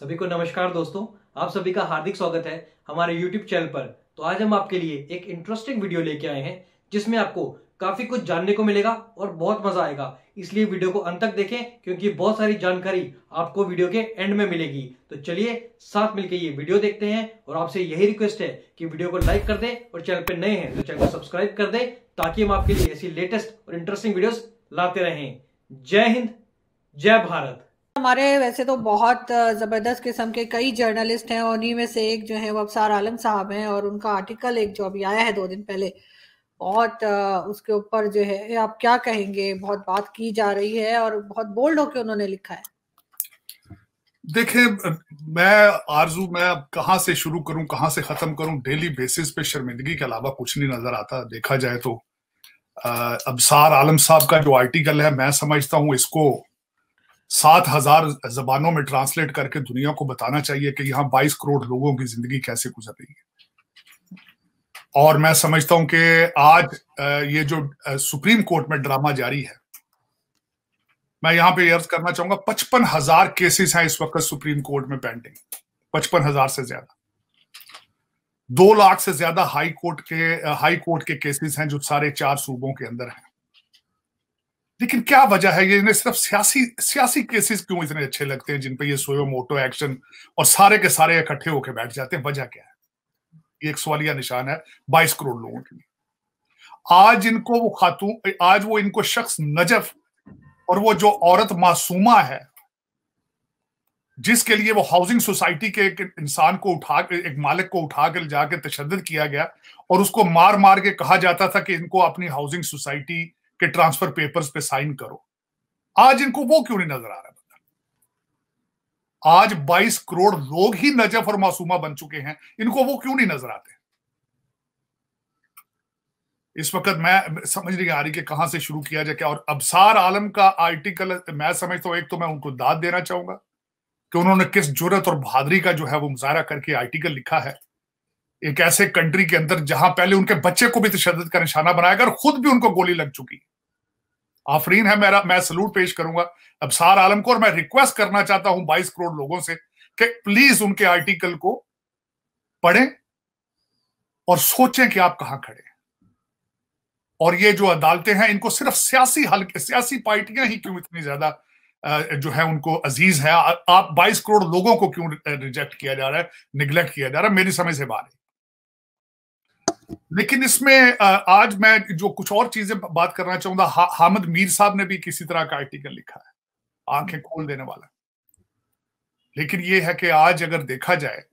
सभी को नमस्कार दोस्तों आप सभी का हार्दिक स्वागत है हमारे YouTube चैनल पर तो आज हम आपके लिए एक इंटरेस्टिंग वीडियो लेके आए हैं जिसमें आपको काफी कुछ जानने को मिलेगा और बहुत मजा आएगा इसलिए वीडियो को अंत तक देखें क्योंकि बहुत सारी जानकारी आपको वीडियो के एंड में मिलेगी तो चलिए साथ मिलकर ये वीडियो देखते हैं और आपसे यही रिक्वेस्ट है कि वीडियो को लाइक कर दें और चैनल पर नए हैं तो चैनल को सब्सक्राइब कर दें ताकि हम आपके लिए ऐसी लेटेस्ट और इंटरेस्टिंग वीडियो लाते रहें जय हिंद जय भारत हमारे वैसे तो बहुत ज़बरदस्त किस्म के कई जर्नलिस्ट हैं उन्हीं में से एक जो है वो अबसार आलम साहब हैं और उनका आर्टिकल एक जो अभी आया है दो दिन पहले बहुत उसके ऊपर जो है आप क्या कहेंगे बहुत बात की जा रही है और बहुत बोल्ड होकर उन्होंने लिखा है देखे मैं आरजू मैं अब कहाँ से शुरू करूं कहाँ से खत्म करूं डेली बेसिस पे शर्मिंदगी के अलावा कुछ नहीं नजर आता देखा जाए तो अबसार आलम साहब का जो आर्टिकल है मैं समझता हूं इसको सात हजार जबानों में ट्रांसलेट करके दुनिया को बताना चाहिए कि यहाँ बाईस करोड़ लोगों की जिंदगी कैसे गुजर रही है और मैं समझता हूं कि आज ये जो सुप्रीम कोर्ट में ड्रामा जारी है मैं यहाँ पे अर्ज करना चाहूंगा पचपन हजार केसेस हैं इस वक्त सुप्रीम कोर्ट में पेंडिंग पचपन हजार से ज्यादा दो लाख से ज्यादा हाई कोर्ट के हाई कोर्ट के केसेस हैं जो सारे चार सूबों के अंदर हैं लेकिन क्या वजह है ये इन्हें सिर्फ सियासी सियासी केसेस क्यों इतने अच्छे लगते हैं जिन पे ये सोयो मोटो एक्शन और सारे के सारे इकट्ठे होके बैठ जाते हैं वजह क्या है ये एक सवालिया निशान है बाईस करोड़ लोगों के लिए आज इनको वो खातू आज वो इनको शख्स नजफ और वो जो औरत मासूमा है जिसके लिए वो हाउसिंग सोसाइटी के एक इंसान को उठा एक मालिक को उठा कर जाकर तशद किया गया और उसको मार मार के कहा जाता था कि इनको अपनी हाउसिंग सोसाइटी कि ट्रांसफर पेपर्स पे साइन करो आज इनको वो क्यों नहीं नजर आ रहा बता आज 22 करोड़ लोग ही नजफ और मासूमा बन चुके हैं इनको वो क्यों नहीं नजर आते इस वक्त मैं समझ नहीं आ रही कि कहां से शुरू किया जाए क्या और अबसार आलम का आर्टिकल मैं समझता हूं एक तो मैं उनको दाद देना चाहूंगा कि उन्होंने किस जुरत और बहादरी का जो है वो मुजाहरा करके आर्टिकल लिखा है एक ऐसे कंट्री के अंदर जहां पहले उनके बच्चे को भी तशद का निशाना बनाया गया और खुद भी उनको गोली लग चुकी आफरीन है मेरा मैं सलूट पेश करूंगा अबसार आलम को और मैं रिक्वेस्ट करना चाहता हूं बाईस करोड़ लोगों से कि प्लीज उनके आर्टिकल को पढ़ें और सोचें कि आप कहां खड़े और ये जो अदालतें हैं इनको सिर्फ सियासी हल्के सियासी पार्टियां ही क्यों इतनी ज्यादा जो है उनको अजीज है आप 22 करोड़ लोगों को क्यों रिजेक्ट किया जा रहा है निग्लेक्ट किया जा रहा है मेरी समझ से बाहर है लेकिन इसमें आज मैं जो कुछ और चीजें बात करना चाहूंगा हा, हामद मीर साहब ने भी किसी तरह का आर्टिकल लिखा है आंखें खोल देने वाला लेकिन ये है कि आज अगर देखा जाए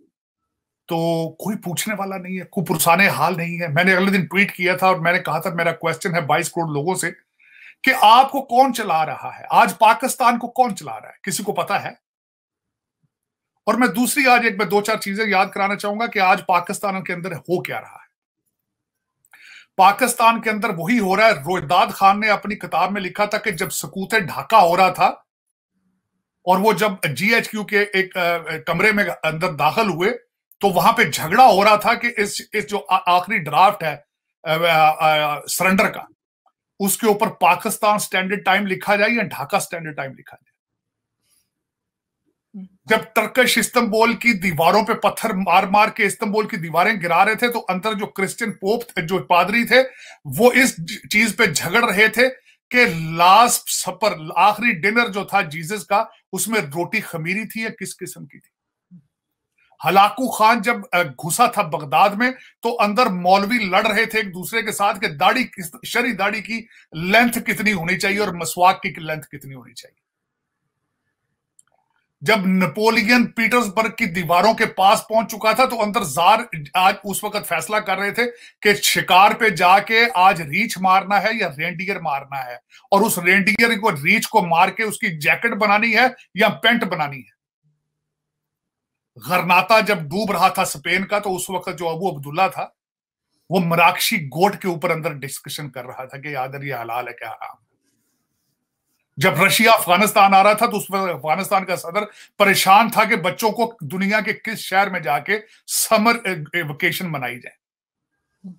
तो कोई पूछने वाला नहीं है कोई पुरसाने हाल नहीं है मैंने अगले दिन ट्वीट किया था और मैंने कहा था मेरा क्वेश्चन है बाईस करोड़ लोगों से कि आपको कौन चला रहा है आज पाकिस्तान को कौन चला रहा है किसी को पता है और मैं दूसरी आज एक मैं दो चार चीजें याद कराना चाहूंगा कि आज पाकिस्तान के अंदर हो क्या रहा है पाकिस्तान के अंदर वही हो रहा है रोयदाद खान ने अपनी किताब में लिखा था कि जब सकूत ढाका हो रहा था और वो जब जीएचक्यू के एक कमरे में अंदर दाखिल हुए तो वहां पे झगड़ा हो रहा था कि इस इस जो आखिरी ड्राफ्ट है सरेंडर का उसके ऊपर पाकिस्तान स्टैंडर्ड टाइम लिखा जाए या ढाका स्टैंडर्ड टाइम लिखा जाए जब तर्कश इस्तंबोल की दीवारों पे पत्थर मार मार के इस्तंबोल की दीवारें गिरा रहे थे तो अंतर जो क्रिश्चियन पोप थे जो पादरी थे वो इस चीज पे झगड़ रहे थे कि लास्ट सफर आखिरी डिनर जो था जीसस का उसमें रोटी खमीरी थी या किस किस्म की थी हलाकू खान जब घुसा था बगदाद में तो अंदर मौलवी लड़ रहे थे एक दूसरे के साथ कि दाढ़ी शरी दाढ़ी की लेंथ कितनी होनी चाहिए और मसवाक की लेंथ कितनी होनी चाहिए जब नेपोलियन पीटर्सबर्ग की दीवारों के पास पहुंच चुका था तो अंदर जार आज उस वक्त फैसला कर रहे थे कि शिकार पे जाके आज रीछ मारना है या रेंडियर मारना है और उस रेंडियर को रीछ को मार के उसकी जैकेट बनानी है या पेंट बनानी है गरनाता जब डूब रहा था स्पेन का तो उस वक्त जो अबू अब्दुल्ला था वो मराक्षी गोट के ऊपर अंदर डिस्कशन कर रहा था कि आदर ये हलाल है क्या हराम है जब रशिया अफगानिस्तान आ रहा था तो उस पर अफगानिस्तान का सदर परेशान था कि बच्चों को दुनिया के किस शहर में जाके समर वेकेशन मनाई जाए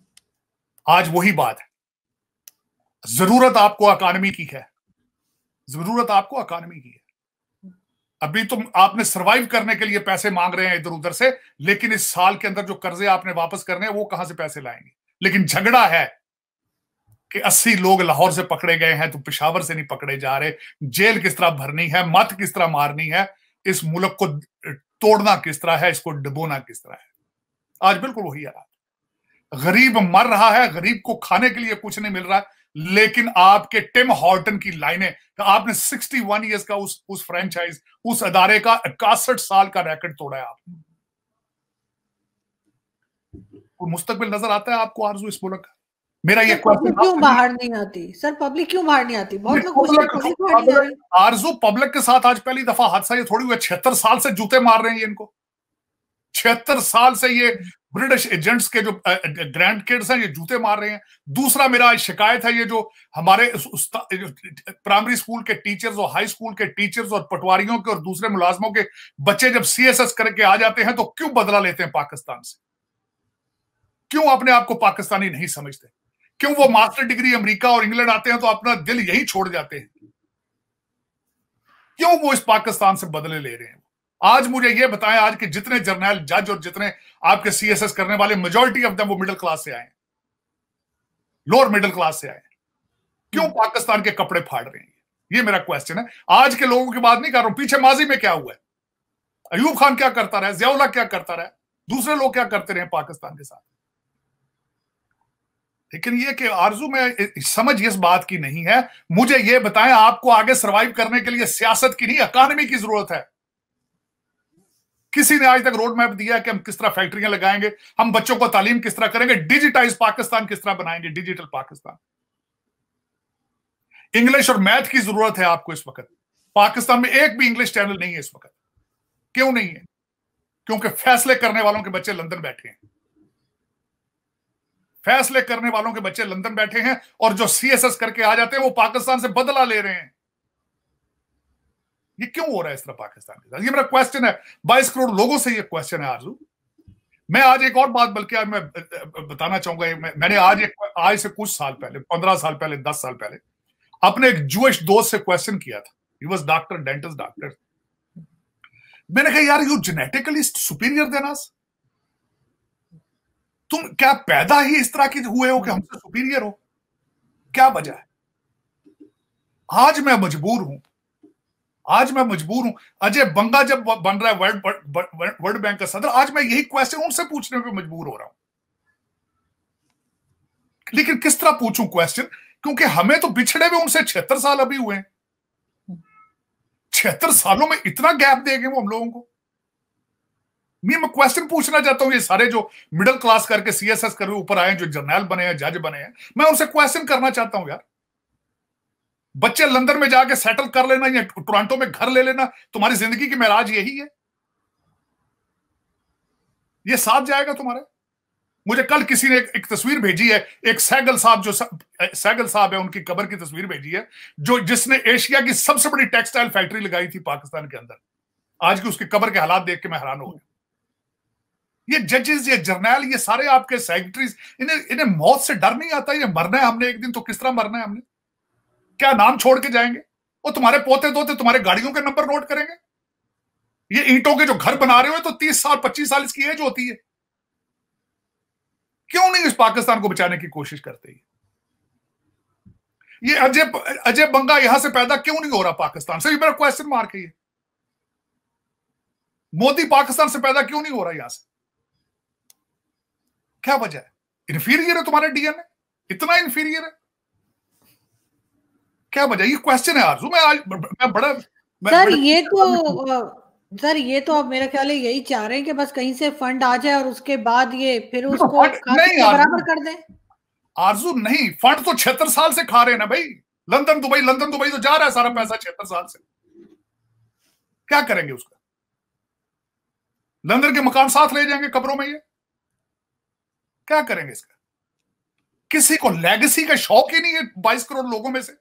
आज वही बात है जरूरत आपको अकानमी की है जरूरत आपको अकानमी की है अभी तुम आपने सरवाइव करने के लिए पैसे मांग रहे हैं इधर उधर से लेकिन इस साल के अंदर जो कर्जे आपने वापस करने हैं वो कहां से पैसे लाएंगे लेकिन झगड़ा है कि अस्सी लोग लाहौर से पकड़े गए हैं तो पिशावर से नहीं पकड़े जा रहे जेल किस तरह भरनी है मत किस तरह मारनी है इस मुल्क को तोड़ना किस तरह है इसको डुबोना किस तरह है आज बिल्कुल वही हालात गरीब मर रहा है गरीब को खाने के लिए कुछ नहीं मिल रहा लेकिन आपके टिम हॉर्टन की लाइनें तो आपने 61 वन ईयर्स का उस उस फ्रेंचाइज उस अदारे का इकसठ साल का रैकेट तोड़ा है आपने मुस्तकबिल नजर आता है आपको आरजू इस मुल्क का मेरा ये क्वेश्चन क्यों बाहर नहीं आती सर पब्लिक क्यों बाहर नहीं आती बहुत लोग आरजू पब्लिक के साथ आज पहली दफा हादसा ये थोड़ी हुआ छिहत्तर साल से जूते मार रहे हैं ये इनको छिहत्तर साल से ये ब्रिटिश एजेंट्स के जो ग्रैंड किड्स हैं ये जूते मार रहे हैं दूसरा मेरा शिकायत है ये जो हमारे प्राइमरी स्कूल के टीचर्स और हाई स्कूल के टीचर्स और पटवारियों के और दूसरे मुलाजमों के बच्चे जब सीएसएस करके आ जाते हैं तो क्यों बदला लेते हैं पाकिस्तान से क्यों अपने आप को पाकिस्तानी नहीं समझते क्यों वो मास्टर डिग्री अमेरिका और इंग्लैंड आते हैं तो अपना दिल यही छोड़ जाते हैं क्यों वो इस पाकिस्तान से बदले ले रहे हैं आज मुझे ये बताएं आज के जितने जर्नल जज और जितने आपके सीएसएस करने वाले मेजोरिटी ऑफ दम वो मिडिल क्लास से आए लोअर मिडिल क्लास से आए क्यों पाकिस्तान के कपड़े फाड़ रहे हैं ये मेरा क्वेश्चन है आज के लोगों की बात नहीं कर रहा हूं पीछे माजी में क्या हुआ है अयूब खान क्या करता रहा जयाउला क्या करता रहा दूसरे लोग क्या करते रहे पाकिस्तान के साथ लेकिन ये कि आरजू में समझ इस बात की नहीं है मुझे ये बताएं आपको आगे सरवाइव करने के लिए सियासत की नहीं अकानमी की जरूरत है किसी ने आज तक रोड मैप दिया कि हम किस तरह फैक्ट्रियां लगाएंगे हम बच्चों को तालीम किस तरह करेंगे डिजिटाइज पाकिस्तान किस तरह बनाएंगे डिजिटल पाकिस्तान इंग्लिश और मैथ की जरूरत है आपको इस वक्त पाकिस्तान में एक भी इंग्लिश चैनल नहीं है इस वक्त क्यों नहीं है क्योंकि फैसले करने वालों के बच्चे लंदन बैठे हैं फैसले करने वालों के बच्चे लंदन बैठे हैं और जो सीएसएस करके आ जाते हैं वो पाकिस्तान से बदला ले रहे हैं ये क्यों हो रहा है इस तरह पाकिस्तान के साथ ये मेरा क्वेश्चन है बाईस करोड़ लोगों से ये क्वेश्चन है आरजू मैं आज एक और बात बल्कि आज मैं बताना चाहूंगा मैं, मैंने आज एक आज से कुछ साल पहले पंद्रह साल पहले दस साल पहले अपने एक जुएश दोस्त से क्वेश्चन किया था he was doctor dentist doctor मैंने कहा यार यू जेनेटिकली सुपीरियर देना अस तुम क्या पैदा ही इस तरह के हुए हो कि हमसे सुपीरियर हो क्या वजह है आज मैं मजबूर हूं आज मैं मजबूर हूं अजय बंगा जब बन रहा है वर्ल्ड वर्ल्ड बैंक का सदर आज मैं यही क्वेश्चन उनसे पूछने पे मजबूर हो रहा हूं लेकिन किस तरह पूछूं क्वेश्चन क्योंकि हमें तो बिछड़े हुए उनसे छिहत्तर साल अभी हुए हैं छिहत्तर सालों में इतना गैप दे गए वो हम लोगों को मैं मैं क्वेश्चन पूछना चाहता हूँ ये सारे जो मिडिल क्लास करके सीएसएस करके ऊपर आए जो जर्नल बने हैं जज बने हैं मैं उनसे क्वेश्चन करना चाहता हूँ यार बच्चे लंदन में जाके सेटल कर लेना या टोरंटो में घर ले लेना तुम्हारी जिंदगी की महराज यही है ये साथ जाएगा तुम्हारे मुझे कल किसी ने एक, एक तस्वीर भेजी है एक सैगल साहब जो सैगल साहब है उनकी कबर की तस्वीर भेजी है जो जिसने एशिया की सबसे बड़ी टेक्सटाइल फैक्ट्री लगाई थी पाकिस्तान के अंदर आज की उसकी कबर के हालात देख के मैं हैरान हो गया ये जजेस ये जर्नैल ये सारे आपके सेक्रेटरीज इन्हें इन्हें मौत से डर नहीं आता ये मरना है हमने एक दिन तो किस तरह मरना है हमने क्या नाम छोड़ के जाएंगे और तुम्हारे पोते दोते तुम्हारे गाड़ियों के नंबर नोट करेंगे ये ईंटों के जो घर बना रहे हो तो तीस साल पच्चीस साल इसकी एज होती है क्यों नहीं इस पाकिस्तान को बचाने की कोशिश करते है? ये अजय अजय बंगा यहां से पैदा क्यों नहीं हो रहा पाकिस्तान से ये मेरा क्वेश्चन मार्क है मोदी पाकिस्तान से पैदा क्यों नहीं हो रहा यहां से क्या वजह है इन्फीरियर है तुम्हारे डीएनए इतना इन्फीरियर है क्या वजह ये क्वेश्चन है आरजू मैं आज मैं बड़ा मैं सर बड़ा, ये तो सर ये तो अब मेरा ख्याल है यही चाह रहे हैं कि बस कहीं से फंड आ जाए और उसके बाद ये फिर उसको बराबर कर दें आरजू नहीं फंड तो छिहत्तर साल से खा रहे हैं ना भाई लंदन दुबई लंदन दुबई तो जा रहा है सारा पैसा छिहत्तर साल से क्या करेंगे उसका लंदन के मकान साथ ले जाएंगे कब्रों में ये क्या करेंगे इसका किसी को लेगेसी का शौक ही नहीं है बाईस करोड़ लोगों में से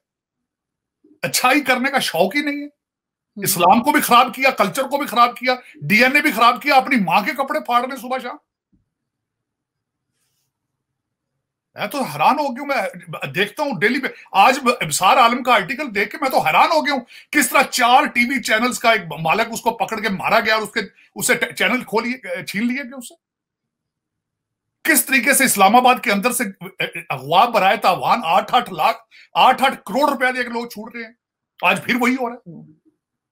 अच्छाई करने का शौक ही नहीं है हम्म। इस्लाम को भी खराब किया कल्चर को भी खराब किया डीएनए भी खराब किया अपनी मां के कपड़े फाड़ने सुबह शाम मैं तो हैरान हो गया मैं देखता हूं डेली पे आज इबसार आलम का आर्टिकल देख के मैं तो हैरान हो गया हूं किस तरह चार टीवी चैनल्स का एक मालक उसको पकड़ के मारा गया और उसके उसे चैनल खोलिए छीन लिए गए उससे किस तरीके से इस्लामाबाद के अंदर से अगवा बनाया था वाहन आठ आठ लाख आठ आठ करोड़ रुपया देकर लोग छूट रहे हैं आज फिर वही हो रहा है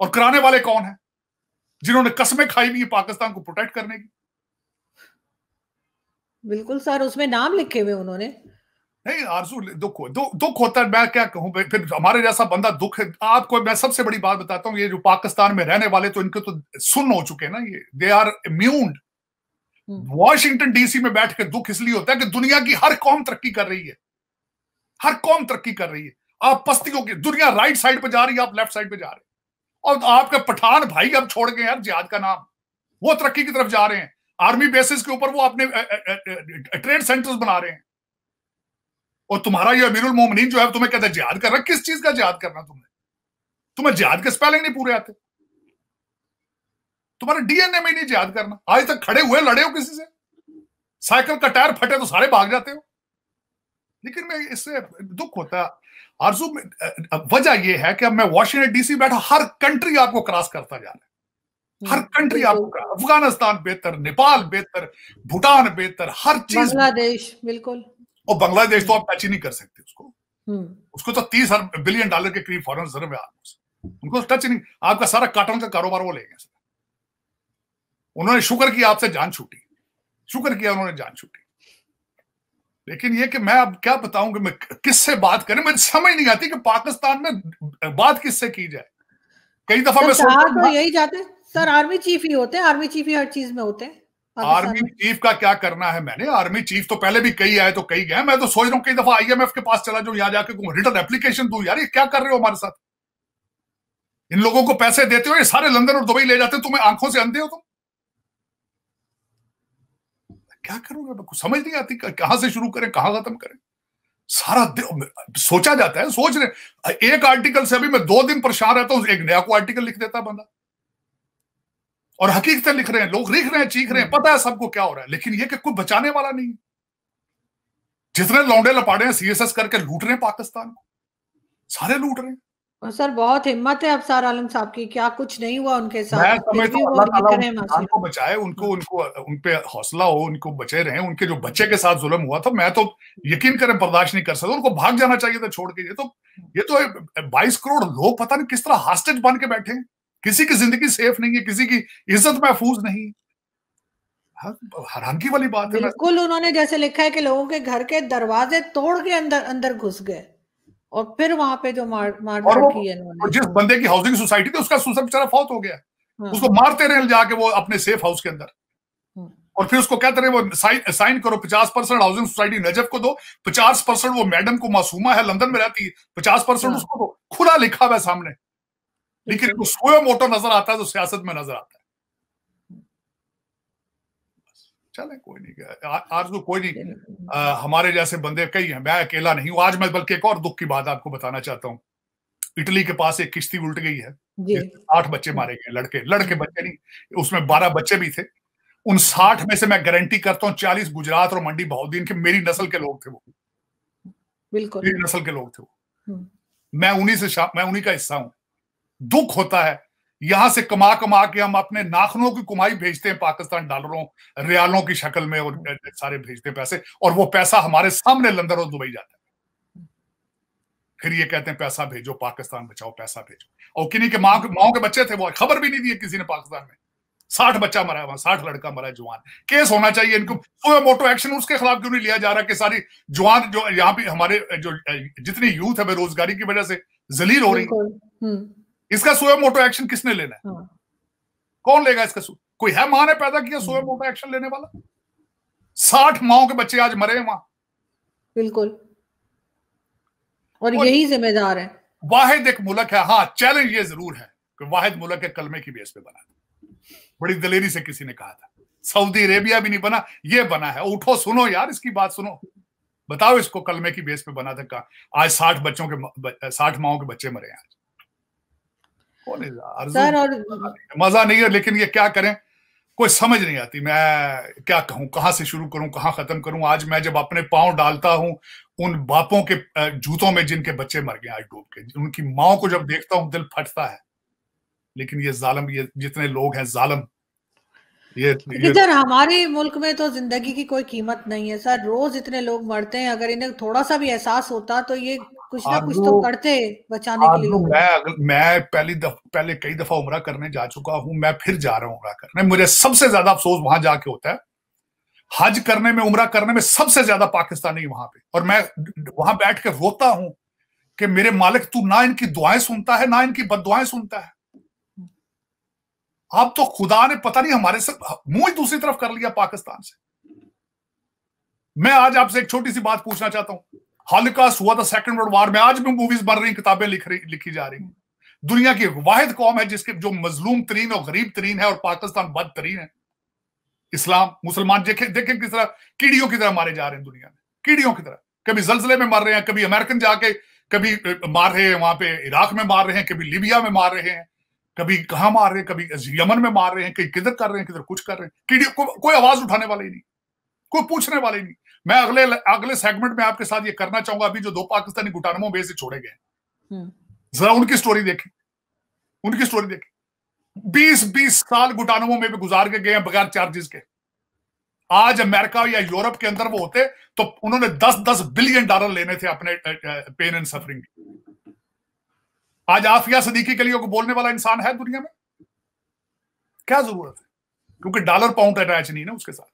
और कराने वाले कौन है जिन्होंने कस्में खाई हुई पाकिस्तान को प्रोटेक्ट करने की बिल्कुल सर उसमें नाम लिखे हुए उन्होंने नहीं आरजू दुख दु, दुख होता है मैं क्या कहूं फिर हमारे जैसा बंदा दुख है आपको मैं सबसे बड़ी बात बताता हूँ ये जो पाकिस्तान में रहने वाले तो इनके तो सुन हो चुके हैं ना ये they are immuned Washington DC में बैठ के दुख इसलिए होता है कि दुनिया की हर कौम तरक्की कर रही है हर कौम तरक्की कर रही है आप पस्तियों की दुनिया राइट साइड पर जा रही है आप लेफ्ट साइड पर जा रहे हैं और आपके पठान भाई अब छोड़ गए यार जिहाद का नाम वो तरक्की की तरफ जा रहे हैं आर्मी बेसिस के ऊपर वो अपने ट्रेड सेंटर्स बना रहे हैं और तुम्हारा ये अमीरुल मोमिन जो है तुम्हें कहता है जिहाद कर रहा किस चीज का जिहाद करना तुमने तुम्हें जिहाद के स्पेलिंग नहीं पूरे आते तुम्हारे डीएनए में नहीं याद करना आज तक खड़े हुए लड़े हो किसी से साइकिल का टायर फटे तो सारे भाग जाते हो लेकिन मैं इससे दुख होता आरजू में वजह यह है कि अब मैं वॉशिंगटन डीसी बैठा हर कंट्री आपको क्रॉस करता जा रहा है हम्म, हर कंट्री आपको अफगानिस्तान बेहतर नेपाल बेहतर भूटान बेहतर हर चीज बांग्लादेश बिल्कुल और बांग्लादेश तो आप टच ही नहीं कर सकते उसको हम्म। उसको तो तीस बिलियन डॉलर के करीब फॉरन रिजर्व है उनको टच तो नहीं आपका सारा काटन का कारोबार वो लेंगे उन्होंने शुक्र किया आपसे जान छूटी शुक्र किया उन्होंने जान छूटी लेकिन ये कि मैं अब क्या बताऊं कि मैं किससे बात करें मैं समझ नहीं आती कि पाकिस्तान में बात किससे की जाए कई दफा मैं तो यही जाते सर आर्मी चीफ ही होते हैं आर्मी चीफ ही हर चीज में होते हैं आर्मी चीफ का क्या करना है मैंने आर्मी चीफ तो पहले भी कई आए तो कई गए मैं तो सोच रहा हूँ कई दफा आईएमएफ के पास चला जाऊं यहाँ जाके रिटर्न एप्लीकेशन दू यार ये क्या कर रहे हो हमारे साथ इन लोगों को पैसे देते हो ये सारे लंदन और दुबई ले जाते हो तुम्हें आंखों से अंधे हो तुम क्या करूंगा मैं कुछ समझ नहीं आती कहां से शुरू करें कहां खत्म करें सारा सोचा जाता है सोच रहे एक आर्टिकल से अभी मैं दो दिन परेशान रहता हूं एक नया को आर्टिकल लिख देता बंदा और हकीकतें लिख रहे हैं लोग लिख रहे हैं चीख रहे हैं पता है सबको क्या हो रहा है लेकिन ये कि कोई बचाने वाला नहीं जितने लौंडे लपाड़े हैं सीएसएस करके लूट रहे हैं पाकिस्तान को सारे लूट रहे हैं सर बहुत हिम्मत है अफसार आलम साहब की क्या कुछ नहीं हुआ उनके साथ तो तो उनको बचाए उनको उनको उन पे हौसला हो उनको बचे रहे उनके जो बच्चे के साथ जुलम हुआ था मैं तो यकीन करें बर्दाश्त नहीं कर सकता उनको भाग जाना चाहिए था छोड़ के ये तो ये तो बाईस करोड़ लोग पता नहीं किस तरह हॉस्टेज बन के बैठे हैं किसी की जिंदगी सेफ नहीं है किसी की इज्जत महफूज नहीं हरानगी वाली बात है बिल्कुल उन्होंने जैसे लिखा है कि लोगों के घर के दरवाजे तोड़ के अंदर अंदर घुस गए और फिर वहां पे जो मार मार की इन्होंने जिस बंदे की हाउसिंग सोसाइटी थी उसका सुसाइड बेचारा फौत हो गया हाँ। उसको मारते रहे जाके वो अपने सेफ हाउस के अंदर हाँ। और फिर उसको कहते रहे वो साइन करो पचास परसेंट हाउसिंग सोसाइटी नजफ को दो पचास परसेंट वो मैडम को मासूमा है लंदन में रहती है पचास परसेंट हाँ। उसको दो खुला लिखा हुआ सामने लेकिन सोया मोटो नजर आता है तो सियासत में नजर आता है चले कोई नहीं गया तो कोई नहीं आ, हमारे जैसे बंदे कई हैं मैं अकेला नहीं हूँ आज मैं बल्कि एक और दुख की बात आपको बताना चाहता हूँ इटली के पास एक किश्ती उल्ट गई है आठ बच्चे हम्म। मारे गए लड़के लड़के हम्म। बच्चे नहीं उसमें बारह बच्चे भी थे उन साठ में से मैं गारंटी करता हूँ चालीस गुजरात और मंडी बहुदीन के मेरी नस्ल के लोग थे वो बिल्कुल मेरी नस्ल के लोग थे वो हम्म। मैं उन्हीं से मैं उन्हीं का हिस्सा हूँ दुख होता है यहां से कमा कमा के हम अपने नाखनों की कमाई भेजते हैं पाकिस्तान डॉलरों रियालों की शक्ल में और सारे भेजते हैं पैसे और वो पैसा हमारे सामने लंदन और दुबई जाता है फिर ये कहते हैं पैसा भेजो पाकिस्तान बचाओ पैसा भेजो और किन्हीं के माओ माओ के बच्चे थे वो खबर भी नहीं दी किसी ने पाकिस्तान में साठ बच्चा मरा है वहां साठ लड़का मरा है जवान केस होना चाहिए इनको तो मोटो एक्शन उसके खिलाफ क्यों नहीं लिया जा रहा कि सारी जवान जो यहाँ भी हमारे जो जितनी यूथ है बेरोजगारी की वजह से जलील हो रही है इसका सोया मोटो एक्शन किसने लेना है हाँ। कौन लेगा इसका कोई है मां ने पैदा किया सोया हाँ। मोटो एक्शन लेने वाला साठ माओ के बच्चे आज मरे हैं वहां बिल्कुल और, और यही जिम्मेदार है वाहिद एक मुल्क है हाँ चैलेंज ये जरूर है कि वाहिद मुल्क है कलमे की बेस पे बना बड़ी दलेरी से किसी ने कहा था सऊदी अरेबिया भी नहीं बना ये बना है उठो सुनो यार इसकी बात सुनो बताओ इसको कलमे की बेस पे बना था कहा आज साठ बच्चों के साठ माओ के बच्चे मरे आज सर और मजा नहीं है लेकिन ये क्या करें कोई समझ नहीं आती मैं क्या कहूं कहां से शुरू करूं कहां खत्म करूं आज मैं जब अपने पांव डालता हूं उन बापों के जूतों में जिनके बच्चे मर गए आज डूब के उनकी माओ को जब देखता हूं दिल फटता है लेकिन ये जालम ये जितने लोग हैं जालम ये, ये हमारे मुल्क में तो जिंदगी की कोई कीमत नहीं है सर रोज इतने लोग मरते हैं अगर इन्हें थोड़ा सा भी एहसास होता तो ये कुछ ना कुछ तो करते बचाने के लिए मैं मैं पहली दफ, पहले कई दफा उम्र करने जा चुका हूँ मैं फिर जा रहा हूँ उम्र करने मुझे सबसे ज्यादा अफसोस वहां जाके होता है हज करने में उम्र करने में सबसे ज्यादा पाकिस्तानी वहां पे और मैं वहां बैठ कर रोता हूं कि मेरे मालिक तू ना इनकी दुआएं सुनता है ना इनकी बद सुनता है अब तो खुदा ने पता नहीं हमारे से मुंह दूसरी तरफ कर लिया पाकिस्तान से मैं आज आपसे एक छोटी सी बात पूछना चाहता हूं हॉलिकास्ट हुआ था सेकंड वर्ल्ड वार में आज भी मूवीज बन रही किताबें लिख रही लिखी जा रही हैं दुनिया की वाहिद कौम है जिसके जो मजलूम तरीन और गरीब तरीन है और पाकिस्तान बद तरीन है इस्लाम मुसलमान देखें देखें किस तरह कीड़ियों की तरह मारे जा रहे हैं दुनिया में कीड़ियों की तरह कभी जलजले में मर रहे हैं कभी अमेरिकन जाके कभी मार रहे हैं वहां पे इराक में मार रहे हैं कभी लीबिया में मार रहे हैं कभी कहा मार रहे हैं कभी यमन में मार रहे हैं कहीं किधर कर रहे हैं किधर कुछ कर रहे हैं को, कोई आवाज उठाने वाले ही नहीं कोई पूछने वाले ही नहीं मैं अगले अगले सेगमेंट में आपके साथ ये करना चाहूंगा अभी जो दो पाकिस्तानी गुटानमो बे से छोड़े गए हम्म। जरा उनकी स्टोरी देखें उनकी स्टोरी देखें बीस बीस साल गुटानमो में भी गुजार के गए हैं बगैर चार्जेस के आज अमेरिका या यूरोप के अंदर वो होते तो उन्होंने दस दस बिलियन डॉलर लेने थे अपने पेन एंड सफरिंग आज आफिया सदीकी के लिए को बोलने वाला इंसान है दुनिया में क्या जरूरत है क्योंकि डॉलर पाउंड अटैच नहीं ना उसके साथ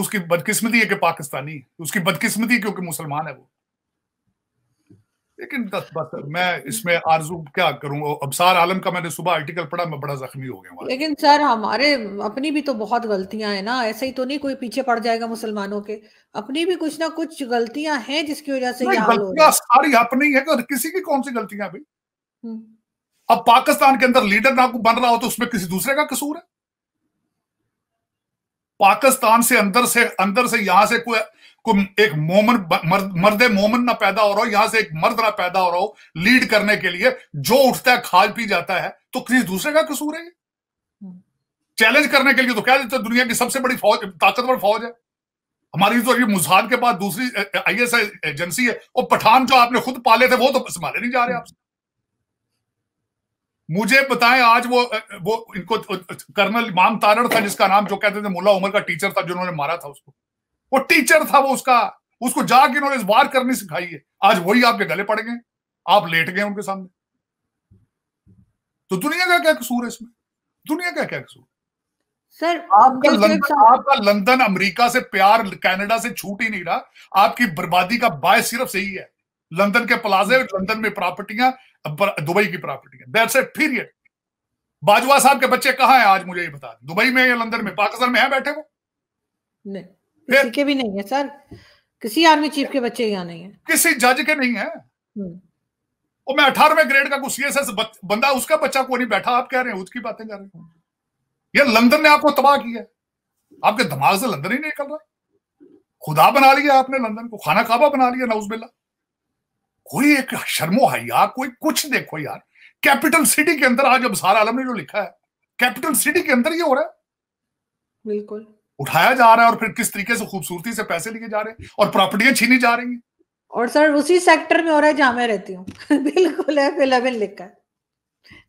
उसकी बदकिस्मती है कि पाकिस्तानी है उसकी बदकिस्मती क्योंकि मुसलमान है वो लेकिन बस बस मैं इसमें आरजू क्या करूँ अबसार आलम का मैंने सुबह आर्टिकल पढ़ा मैं बड़ा जख्मी हो गया लेकिन सर हमारे अपनी भी तो बहुत गलतियां हैं ना ऐसे ही तो नहीं कोई पीछे पड़ जाएगा मुसलमानों के अपनी भी कुछ ना कुछ गलतियां हैं जिसकी वजह से गलतियां सारी अपनी है किसी की कौन सी गलतियां भाई हम्म। अब पाकिस्तान के अंदर लीडर ना बन रहा हो तो उसमें किसी दूसरे का कसूर है पाकिस्तान से अंदर से अंदर से यहां से कोई को एक मोमन मर्द मोमन ना पैदा हो रहा हो यहां से एक मर्द ना पैदा हो रहा हो लीड करने के लिए जो उठता है खाल पी जाता है तो किसी दूसरे का कसूर है चैलेंज हम्म। करने के लिए तो क्या तो दुनिया की सबसे बड़ी फौज ताकतवर फौज है हमारी तो ये मुजहान के पास दूसरी आई एस आई एजेंसी है और पठान जो आपने खुद पाले थे वो तो संभाले नहीं जा रहे आपसे मुझे बताएं आज वो वो इनको कर्नल इमाम तारड़ था जिसका नाम जो कहते थे मुला उमर का टीचर था जिन्होंने मारा था उसको वो टीचर था वो उसका उसको जाके इन्होंने बार करनी सिखाई है आज वही आपके गले पड़ गए आप लेट गए उनके सामने तो दुनिया का क्या कसूर है इसमें दुनिया का क्या कसूर सर आपका लंदन आपका लंदन अमेरिका से प्यार कनाडा से छूट ही नहीं रहा आपकी बर्बादी का बाय सिर्फ सही है लंदन के प्लाजे लंदन में प्रॉपर्टियां दुबई की प्रॉपर्टियां दैट्स ए पीरियड बाजवा साहब के बच्चे कहां है आज मुझे ये बता दुबई में या लंदन में पाकिस्तान में है बैठे वो नहीं किसी के भी नहीं है सर किसी आर्मी चीफ के बच्चे यहाँ नहीं है किसी जज के नहीं है हम्म। और मैं अठारहवें ग्रेड का कुछ सीएसएस बंदा उसका बच्चा को नहीं बैठा आप कह रहे हैं उसकी बातें कर रहे हैं ये लंदन ने आपको तबाह किया आपके दिमाग से लंदन ही नहीं निकल रहा खुदा बना लिया आपने लंदन को खाना खाबा बना लिया नाउस बिल्ला कोई एक शर्मो है यार कोई कुछ देखो यार कैपिटल सिटी के अंदर आज अब सारा आलम ने जो लिखा है कैपिटल सिटी के अंदर ये हो रहा है बिल्कुल उठाया जा रहा है और फिर किस तरीके से खूबसूरती से पैसे लिए जा रहे हैं और प्रॉपर्टियां छीनी जा रही हैं और सर उसी सेक्टर में हो रहा है जहां मैं रहती हूँ बिल्कुल है फिलहाल लिखा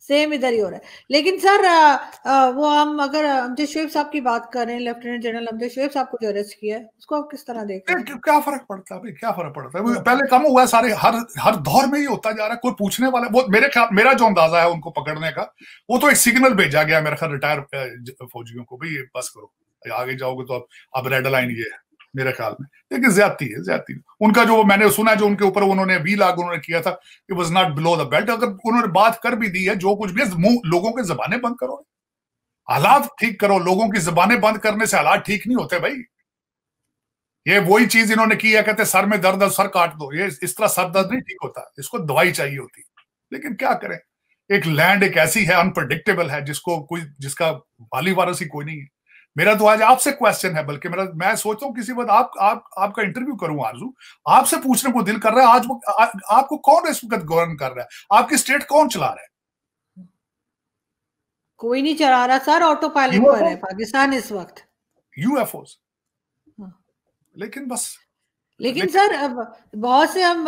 सेम इधर ही हो रहा है लेकिन सर आ, आ, वो हम अगर अमजद शुएब साहब की बात कर रहे हैं लेफ्टिनेंट जनरल अमजद शुएब साहब को जो अरेस्ट किया है उसको आप किस तरह देख रहे हैं क्या फर्क पड़ता है भाई क्या फर्क पड़ता है पहले कम हुआ है सारे हर हर दौर में ही होता जा रहा है कोई पूछने वाला वो मेरे ख्याल मेरा जो अंदाजा है उनको पकड़ने का वो तो एक सिग्नल भेजा गया मेरा ख्याल रिटायर फौजियों को भी बस करो आगे जाओगे तो अब अब रेड लाइन ये है मेरे ख्याल में लेकिन ज्यादा है ज्यादा उनका जो मैंने सुना जो उनके ऊपर उन्होंने वी लाख उन्होंने किया था it was not below the belt अगर उन्होंने बात कर भी दी है जो कुछ भी मुंह लोगों के जबाने बंद करो हालात ठीक करो लोगों की जबाने बंद करने से हालात ठीक नहीं होते भाई ये वही चीज इन्होंने की है कहते सर में दर्द सर काट दो ये इस तरह सर दर्द नहीं ठीक होता इसको दवाई चाहिए होती लेकिन क्या करें एक लैंड एक ऐसी है अनप्रडिक्टेबल है जिसको कोई जिसका वाली वारसी कोई नहीं है मेरा तो आज आपसे क्वेश्चन है बल्कि मेरा मैं सोचता हूँ किसी वक्त आप, आप आपका इंटरव्यू करूं आरजू आपसे पूछने को दिल कर रहा है आज आ, आपको कौन इस वक्त गवर्न कर रहा है आपकी स्टेट कौन चला रहा है कोई नहीं चला रहा सर ऑटो पायलट पर है पाकिस्तान इस वक्त यूएफओ हाँ। लेकिन बस लेकिन सर बहुत से हम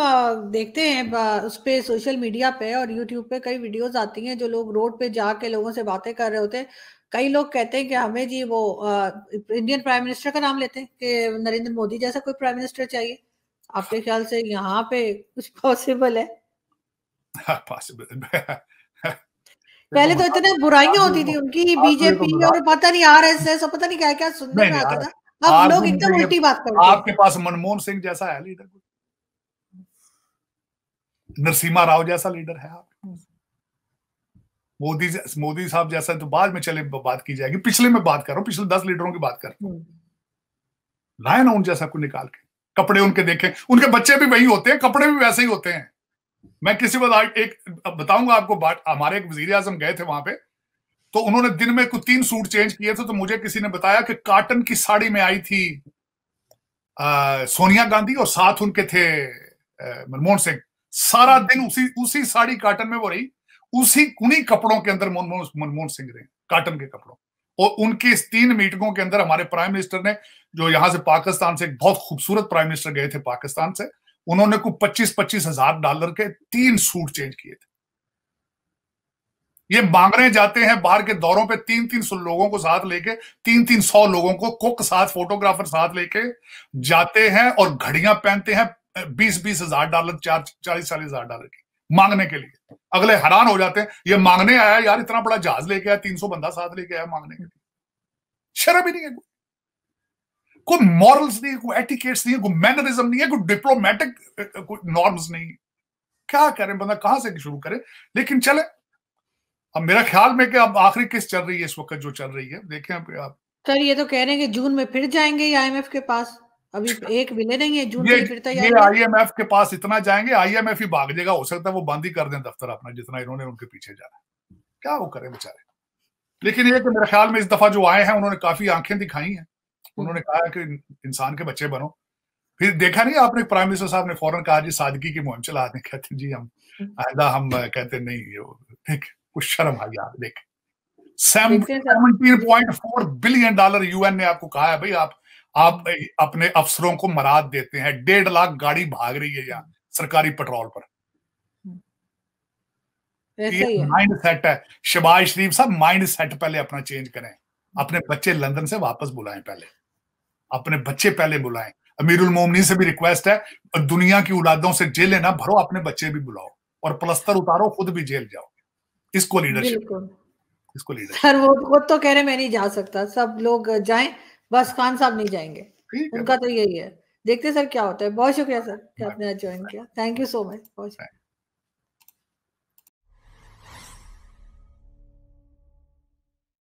देखते हैं उस पे सोशल मीडिया पे और यूट्यूब पे कई वीडियोस आती हैं जो लोग रोड पे जाके लोगों से बातें कर रहे होते हैं कई लोग कहते हैं कि हमें जी वो आ, इंडियन प्राइम मिनिस्टर का नाम लेते हैं कि नरेंद्र मोदी जैसा कोई प्राइम मिनिस्टर चाहिए आपके ख्याल से यहाँ पे कुछ पॉसिबल है पॉसिबल हाँ, पहले तो इतने बुराइयां होती थी उनकी बीजेपी और पता नहीं आर एस एस और पता नहीं क्या क्या सुनने में आता था अब लोग एकदम तो उल्टी बात करते हैं आपके पास मनमोहन सिंह जैसा है लीडर नरसिम्हा राव जैसा लीडर है आपके पास मोदी मोदी साहब जैसा तो बाद में चले बात की जाएगी पिछले में बात कर रहा हूँ पिछले दस लीडरों की बात कर रहा हूँ लाए ना उन जैसा को निकाल के कपड़े उनके देखे उनके बच्चे भी वही होते हैं कपड़े भी वैसे ही होते हैं मैं किसी बात एक बताऊंगा आपको बात हमारे एक वजीर आजम गए थे वहां पे तो उन्होंने दिन में कुछ तीन सूट चेंज किए थे तो मुझे किसी ने बताया कि काटन की साड़ी में आई थी आ, सोनिया गांधी और साथ उनके थे मनमोहन सिंह सारा हम्म। दिन उसी उसी साड़ी काटन में वो रही उसी उन्हीं कपड़ों के अंदर मनमोहन मनमोहन सिंह रहे काटन के कपड़ों और उनकी इस तीन मीटिंगों के अंदर हमारे प्राइम मिनिस्टर ने जो यहां से पाकिस्तान से एक बहुत खूबसूरत प्राइम मिनिस्टर गए थे पाकिस्तान से उन्होंने कुछ पच्चीस पच्चीस हजार डॉलर के तीन सूट चेंज किए थे ये मांगने जाते हैं बाहर के दौरों पे तीन तीन सौ लोगों को साथ लेके तीन तीन सौ लोगों को कुक साथ फोटोग्राफर साथ लेके जाते हैं और घड़ियां पहनते हैं बीस बीस हजार डॉलर चार चालीस चालीस हजार डॉलर की मांगने के लिए अगले हैरान हो जाते हैं ये मांगने आया यार इतना बड़ा जहाज लेके आया तीन सौ बंदा साथ लेके आया मांगने के लिए शर्म ही नहीं है कोई मॉरल्स नहीं है कोई एटिकेट्स नहीं है कोई मैनरिज्म नहीं है कोई डिप्लोमेटिक कोई नॉर्म्स नहीं है क्या करें बंदा कहां से शुरू करे लेकिन चले अब मेरा ख्याल में कि अब आखिरी किस चल रही है इस वक्त जो चल रही है देखें आप सर ये तो कह रहे हैं कि जून में फिर जाएंगे आईएमएफ के पास अभी एक भी ले लेंगे जून ये, फिर ये आईएमएफ के पास इतना जाएंगे आईएमएफ ही भाग देगा हो सकता है वो बंद ही कर दें दफ्तर अपना जितना इन्होंने उनके पीछे जाना क्या वो करें बेचारे लेकिन ये कि मेरे ख्याल में इस दफा जो आए हैं उन्होंने काफी आंखें दिखाई हैं उन्होंने हम्म। कहा कि इंसान के बच्चे बनो फिर देखा नहीं आपने प्राइम मिनिस्टर साहब ने फौरन कहा जी सादगी की मुहिम चला कहते जी हम हम्म। आयदा हम कहते नहीं ये देख कुछ शर्म आ गया देख seventeen point four billion dollar UN ने आपको कहा है भाई आप आप अपने अफसरों को मराद देते हैं डेढ़ लाख गाड़ी भाग रही है यहाँ सरकारी पेट्रोल पर माइंड सेट है शबाज शरीफ साहब माइंड सेट पहले अपना चेंज करें अपने बच्चे लंदन से वापस बुलाएं पहले अपने बच्चे पहले बुलाएं अमीरुल मोमनी से भी रिक्वेस्ट है दुनिया की औलादों से जेलें ना भरो अपने बच्चे भी बुलाओ और प्लस्तर उतारो खुद भी जेल जाओ इसको लीडरशिप इसको लीडरशिप सर वो खुद तो कह रहे मैं नहीं जा सकता सब लोग जाएं बस खान साहब नहीं जाएंगे उनका तो यही है देखते सर क्या होता है बहुत शुक्रिया सर कि आपने ज्वाइन किया थैंक यू सो मच बहुत शुक्रिया